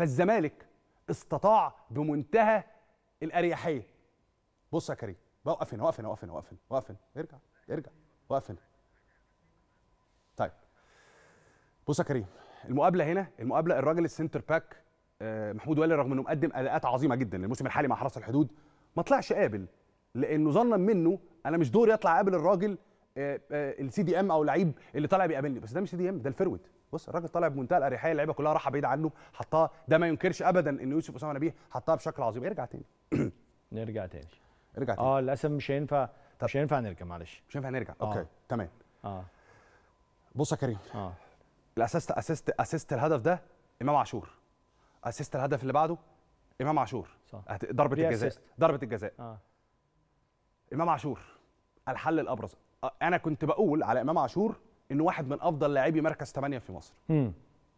فالزمالك استطاع بمنتهى الاريحيه بص يا كريم بوقف هنا وقف هنا وقف هنا وقف هنا وقف هنا ارجع ارجع وقف هنا طيب بص يا كريم المقابله هنا المقابله الراجل السنتر باك آه، محمود ولي رغم انه مقدم اداءات عظيمه جدا الموسم الحالي مع حرس الحدود ما طلعش قابل لانه ظنا منه انا مش دوري اطلع قابل الراجل آه، آه، السي دي ام او اللعيب اللي طالع بيقابلني بس ده مش سي دي ام ده الفرويد بص الراجل طالع بمنتهى الاريحيه اللعيبه كلها راحه بعيد عنه حطها ده ما ينكرش ابدا ان يوسف اسامه نبيه حطها بشكل عظيم ارجع تاني نرجع تاني ارجع تاني اه للاسف مش هينفع طب. مش هينفع نرجع معلش مش هينفع نرجع آه. اوكي تمام اه بص يا كريم اه الاسيست اسيست اسيست الهدف ده امام عاشور اسيست الهدف اللي بعده امام عاشور صح. ضربه الجزاء ضربه الجزاء آه. امام عاشور الحل الابرز انا كنت بقول على امام عاشور انه واحد من افضل لاعبي مركز 8 في مصر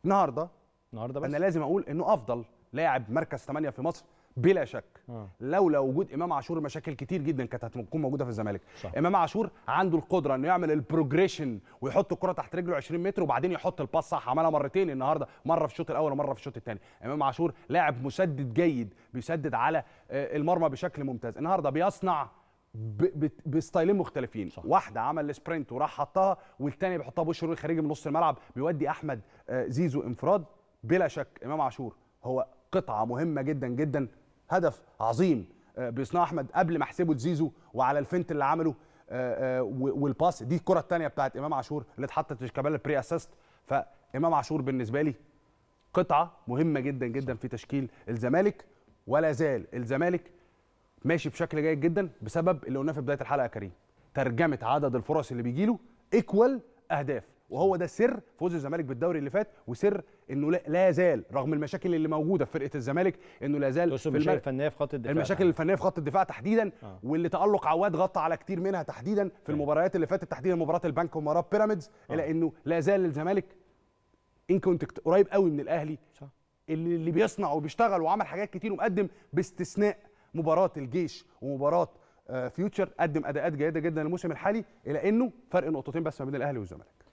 النهارده النهارده بس انا لازم اقول انه افضل لاعب مركز 8 في مصر بلا شك آه. لولا وجود امام عاشور مشاكل كتير جدا كانت هتكون موجوده في الزمالك صح. امام عاشور عنده القدره انه يعمل البروجريشن ويحط الكره تحت رجله 20 متر وبعدين يحط الباس صح عملها مرتين النهارده مره في الشوط الاول ومره في الشوط الثاني امام عاشور لاعب مسدد جيد بيسدد على آه، المرمى بشكل ممتاز النهارده بيصنع بستايلين مختلفين صح. واحده عمل سبرنت وراح حطها والتانيه بيحطها بوش الروي خارجي من نص الملعب بيودي احمد آه، زيزو انفراد بلا شك امام عاشور هو قطعه مهمه جدا جدا هدف عظيم آه، بيصنعه احمد قبل ما احسبه لزيزو وعلى الفنت اللي عمله آه، والباس دي الكره الثانيه بتاعت امام عاشور اللي اتحطت كمان بري اسيست فامام عاشور بالنسبه لي قطعه مهمه جدا جدا في تشكيل الزمالك ولا زال الزمالك ماشي بشكل جيد جدا بسبب اللي قلناه في بدايه الحلقه يا كريم ترجمه عدد الفرص اللي بيجي له ايكوال اهداف وهو ده سر فوز الزمالك بالدوري اللي فات وسر انه لا زال رغم المشاكل اللي موجوده في فرقه الزمالك انه لا زال في المشاكل الفنيه في خط الدفاع المشاكل الفنيه في خط الدفاع تحديدا آه. واللي تالق عواد غطى على كتير منها تحديدا في آه. المباريات اللي فاتت تحديدا مباراه البنك ومباراه بيراميدز آه. الا انه لا زال الزمالك ان كنت قريب قوي من الاهلي صح. اللي بيصنع وبيشتغل وعمل حاجات كتير ومقدم باستثناء مباراه الجيش ومباراه فيوتشر آه، قدم اداءات جيده جدا الموسم الحالي الى انه فرق نقطتين بس ما بين الاهلي والزمالك